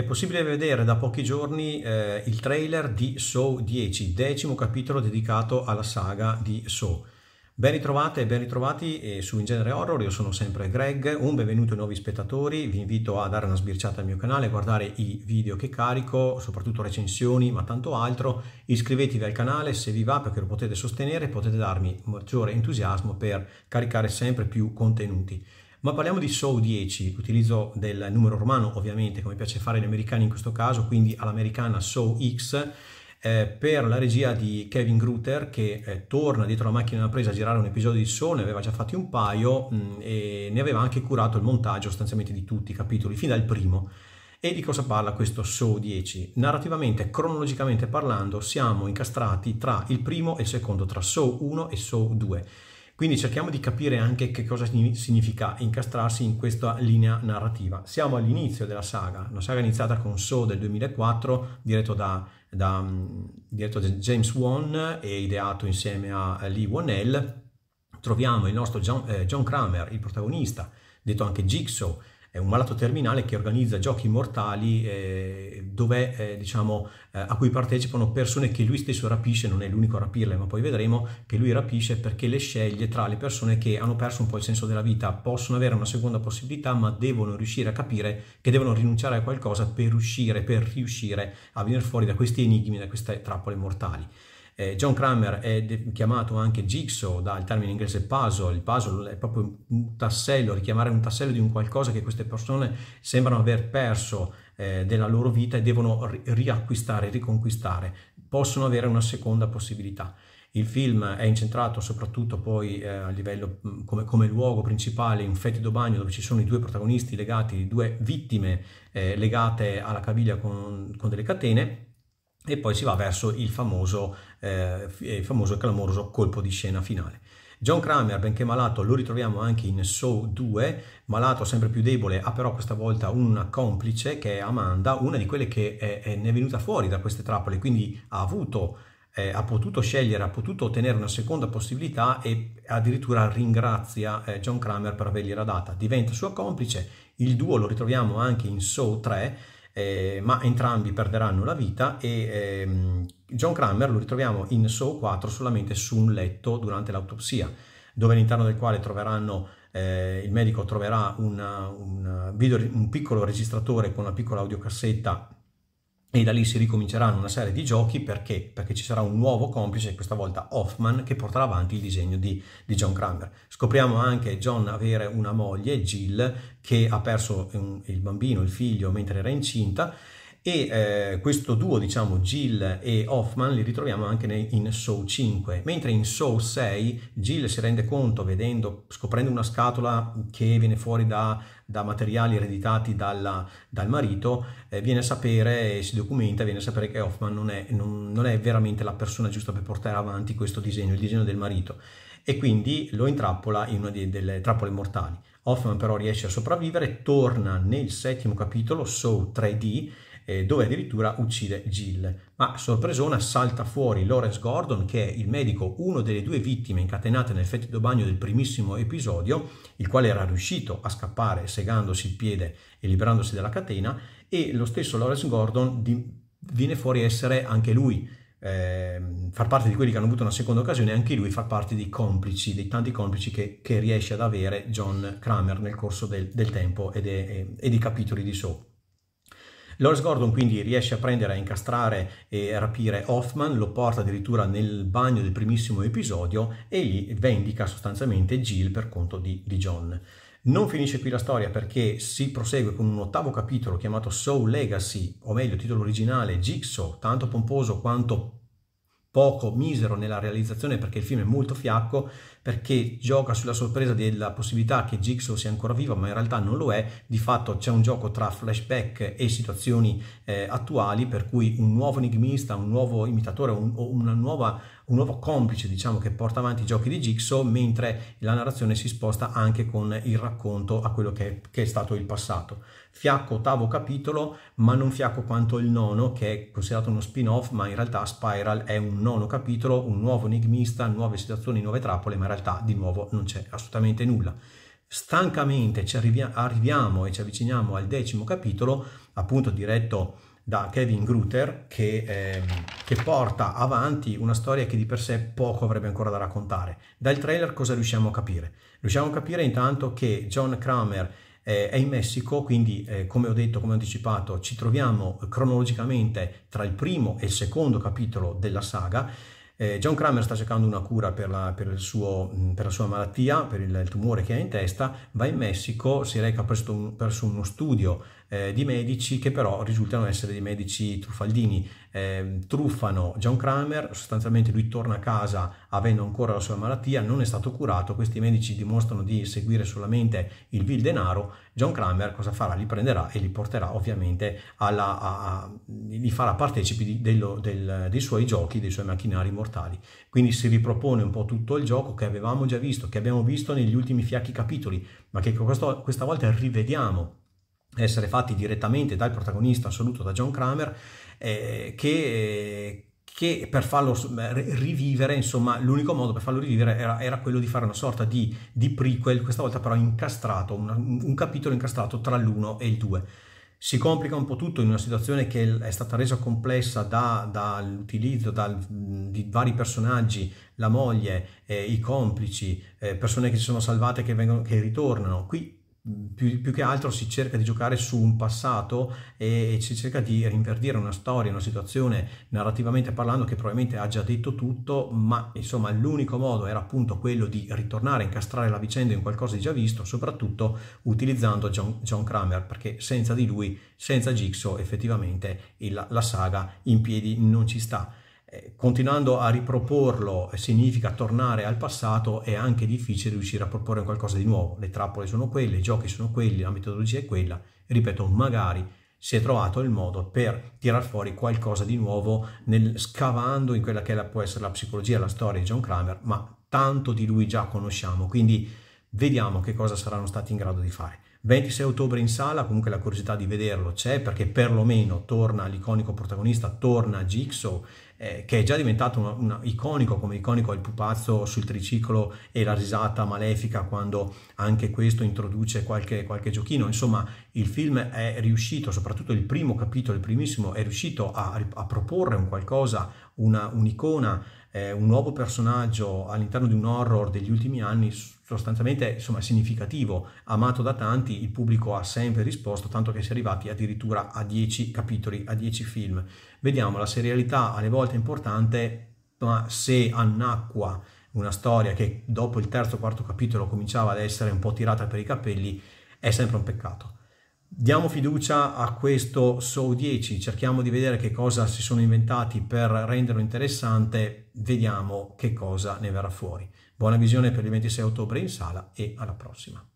È possibile vedere da pochi giorni eh, il trailer di Saw 10, decimo capitolo dedicato alla saga di Saw. Ben ritrovate e ben ritrovati su In Genere Horror, io sono sempre Greg, un benvenuto ai nuovi spettatori, vi invito a dare una sbirciata al mio canale, guardare i video che carico, soprattutto recensioni ma tanto altro, iscrivetevi al canale se vi va perché lo potete sostenere, potete darmi maggiore entusiasmo per caricare sempre più contenuti. Ma parliamo di SO 10, l'utilizzo del numero romano ovviamente, come piace fare agli americani in questo caso, quindi all'americana SO X, eh, per la regia di Kevin Grutter che eh, torna dietro la macchina della presa a girare un episodio di Show, ne aveva già fatti un paio mh, mm, e ne aveva anche curato il montaggio sostanzialmente di tutti i capitoli, fino al primo. E di cosa parla questo Show 10? Narrativamente, cronologicamente parlando, siamo incastrati tra il primo e il secondo, tra Show 1 e Show 2 quindi cerchiamo di capire anche che cosa significa incastrarsi in questa linea narrativa. Siamo all'inizio della saga, una saga iniziata con So del 2004, diretto da, da, mm, diretto da James Wan e ideato insieme a Lee Wannell. Troviamo il nostro John, eh, John Kramer, il protagonista, detto anche Jigsaw, è un malato terminale che organizza giochi mortali eh, dove, eh, diciamo, eh, a cui partecipano persone che lui stesso rapisce, non è l'unico a rapirle, ma poi vedremo che lui rapisce perché le sceglie tra le persone che hanno perso un po' il senso della vita, possono avere una seconda possibilità, ma devono riuscire a capire che devono rinunciare a qualcosa per uscire, per riuscire a venire fuori da questi enigmi, da queste trappole mortali. Eh, John Kramer è de- chiamato anche jigsaw dal termine inglese puzzle, il puzzle è proprio un tassello, richiamare un tassello di un qualcosa che queste persone sembrano aver perso eh, della loro vita e devono ri- riacquistare, riconquistare, possono avere una seconda possibilità. Il film è incentrato soprattutto poi eh, a livello mm, come, come, luogo principale in un fetido bagno dove ci sono i due protagonisti legati, due vittime eh, legate alla caviglia con, con delle catene e poi si va verso il famoso, eh, il famoso clamoroso colpo di scena finale. John Kramer, benché malato, lo ritroviamo anche in Saw 2, malato sempre più debole, ha però questa volta una complice che è Amanda, una di quelle che è, è, ne è venuta fuori da queste trappole, quindi ha avuto, eh, ha potuto scegliere, ha potuto ottenere una seconda possibilità e addirittura ringrazia eh, John Kramer per avergliela data. Diventa sua complice, il duo lo ritroviamo anche in Saw 3, eh, ma entrambi perderanno la vita e ehm, John Kramer lo ritroviamo in So 4 solamente su un letto durante l'autopsia, dove all'interno del quale troveranno eh, il medico troverà una, una video, un piccolo registratore con una piccola audiocassetta e da lì si ricominceranno una serie di giochi perché? Perché ci sarà un nuovo complice, questa volta Hoffman, che porterà avanti il disegno di, di John Kramer. Scopriamo anche John avere una moglie, Jill, che ha perso un, il bambino, il figlio, mentre era incinta e eh, questo duo, diciamo, Jill e Hoffman li ritroviamo anche nei, in Show 5, mentre in Show 6 Jill si rende conto, vedendo, scoprendo una scatola che viene fuori da, da materiali ereditati dalla, dal marito, eh, viene a sapere, si documenta, viene a sapere che Hoffman non è, non, non è veramente la persona giusta per portare avanti questo disegno, il disegno del marito, e quindi lo intrappola in una delle trappole mortali. Hoffman però riesce a sopravvivere, torna nel settimo capitolo, Show 3D, eh, dove addirittura uccide Jill. Ma sorpresona salta fuori Lawrence Gordon che è il medico, uno delle due vittime incatenate nel fetido bagno del primissimo episodio, il quale era riuscito a scappare segandosi il piede e liberandosi dalla catena e lo stesso Lawrence Gordon di, viene fuori essere anche lui eh, far parte di quelli che hanno avuto una seconda occasione, anche lui fa parte dei complici, dei tanti complici che, che riesce ad avere John Kramer nel corso del, del tempo e dei, capitoli di sopra. Lawrence Gordon quindi riesce a prendere, a incastrare e a rapire Hoffman, lo porta addirittura nel bagno del primissimo episodio e gli vendica sostanzialmente Jill per conto di, di John. Non finisce qui la storia perché si prosegue con un ottavo capitolo chiamato Soul Legacy, o meglio, titolo originale Jigsaw, tanto pomposo quanto poco misero nella realizzazione perché il film è molto fiacco, perché gioca sulla sorpresa della possibilità che Jigsaw sia ancora viva, ma in realtà non lo è. Di fatto c'è un gioco tra flashback e situazioni eh, attuali, per cui un nuovo enigmista, un nuovo imitatore un, una nuova un nuovo complice diciamo, che porta avanti i giochi di Jigsaw, mentre la narrazione si sposta anche con il racconto a quello che è, che è stato il passato. Fiacco ottavo capitolo, ma non fiacco quanto il nono, che è considerato uno spin-off, ma in realtà Spiral è un nono capitolo, un nuovo enigmista, nuove situazioni, nuove trappole, ma in realtà di nuovo non c'è assolutamente nulla stancamente ci arrivia- arriviamo e ci avviciniamo al decimo capitolo, appunto diretto da Kevin Grutter che, ehm, che, porta avanti una storia che di per sé poco avrebbe ancora da raccontare. Dal trailer cosa riusciamo a capire? Riusciamo a capire intanto che John Kramer eh, è in Messico, quindi eh, come ho detto, come ho anticipato, ci troviamo cronologicamente tra il primo e il secondo capitolo della saga. Eh, John Kramer sta cercando una cura per la, per suo, per la sua malattia, per il, il, tumore che ha in testa, va in Messico, si reca presso, un, presso uno studio eh, di medici che però risultano essere dei medici truffaldini. Eh, truffano John Kramer, sostanzialmente lui torna a casa avendo ancora la sua malattia, non è stato curato, questi medici dimostrano di seguire solamente il vil denaro, John Kramer cosa farà? Li prenderà e li porterà ovviamente alla, a, a, li farà partecipi di, dello, del, dei suoi giochi, dei suoi macchinari mortali. Quindi si ripropone un po' tutto il gioco che avevamo già visto, che abbiamo visto negli ultimi fiacchi capitoli, ma che questo, questa volta rivediamo essere fatti direttamente dal protagonista assoluto, da John Kramer, eh, che, eh, che, per farlo rivivere, insomma, l'unico modo per farlo rivivere era, era quello di fare una sorta di, di prequel, questa volta però incastrato, un, un capitolo incastrato tra l'1 e il 2. Si complica un po' tutto in una situazione che è stata resa complessa dall'utilizzo dal, di vari personaggi, la moglie, eh, i complici, eh, persone che si sono salvate che, che ritornano. Qui più, più, che altro si cerca di giocare su un passato e, e si cerca di rinverdire una storia, una situazione narrativamente parlando che probabilmente ha già detto tutto, ma insomma l'unico modo era appunto quello di ritornare a incastrare la vicenda in qualcosa di già visto, soprattutto utilizzando John, John Kramer, perché senza di lui, senza Jigsaw effettivamente il, la saga in piedi non ci sta. Eh, continuando a riproporlo eh, significa tornare al passato, è anche difficile riuscire a proporre qualcosa di nuovo. Le trappole sono quelle, i giochi sono quelli, la metodologia è quella. Ripeto, magari si è trovato il modo per tirar fuori qualcosa di nuovo nel, scavando in quella che la, può essere la psicologia, la storia di John Kramer, ma tanto di lui già conosciamo, quindi vediamo che cosa saranno stati in grado di fare. 26 ottobre in sala, comunque la curiosità di vederlo c'è perché perlomeno torna l'iconico protagonista, torna Jigsaw, eh, che è già diventato una, una, iconico, come iconico il pupazzo sul triciclo e la risata malefica quando anche questo introduce qualche, qualche giochino. Insomma, il film è riuscito, soprattutto il primo capitolo, il primissimo, è riuscito a, a proporre un qualcosa, una, un'icona, eh, un nuovo personaggio all'interno di un horror degli ultimi anni sostanzialmente insomma, significativo, amato da tanti, il pubblico ha sempre risposto, tanto che si è arrivati addirittura a 10 capitoli, a 10 film. Vediamo, la serialità alle volte è importante, ma se annacqua una storia che dopo il terzo o quarto capitolo cominciava ad essere un po' tirata per i capelli, è sempre un peccato. Diamo fiducia a questo show 10, cerchiamo di vedere che cosa si sono inventati per renderlo interessante, vediamo che cosa ne verrà fuori. Buona visione per il 26 ottobre in sala e alla prossima.